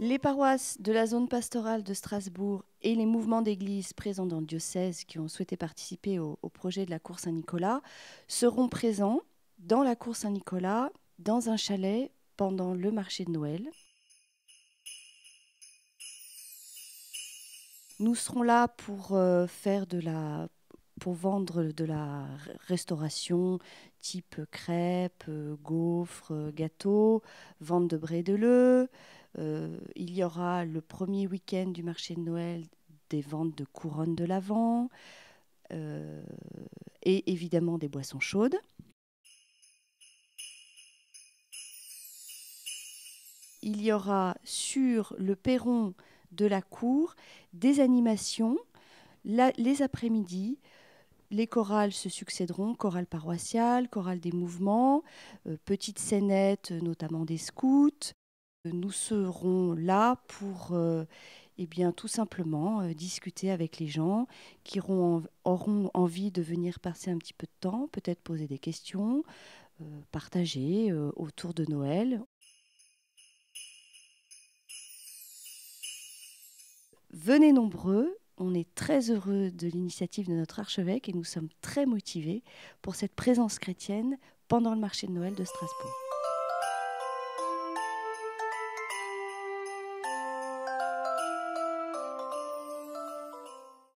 Les paroisses de la zone pastorale de Strasbourg et les mouvements d'église présents dans le diocèse qui ont souhaité participer au, projet de la Cour Saint-Nicolas seront présents dans la Cour Saint-Nicolas, dans un chalet, pendant le marché de Noël. Nous serons là pour euh, faire de la pour vendre de la restauration type crêpes, gaufres, gâteaux, vente de Leu. Euh, il y aura le premier week-end du marché de Noël des ventes de couronnes de l'Avent euh, et évidemment des boissons chaudes. il y aura sur le perron de la cour des animations les après-midi. Les chorales se succéderont, chorale paroissiale, chorale des mouvements, euh, petites scénettes, notamment des scouts, nous serons là pour euh, eh bien, tout simplement euh, discuter avec les gens qui auront, envie de venir passer un petit peu de temps, peut-être poser des questions, euh, partager autour de Noël. Venez nombreux, on est très heureux de l'initiative de notre archevêque et nous sommes très motivés pour cette présence chrétienne pendant le marché de Noël de Strasbourg.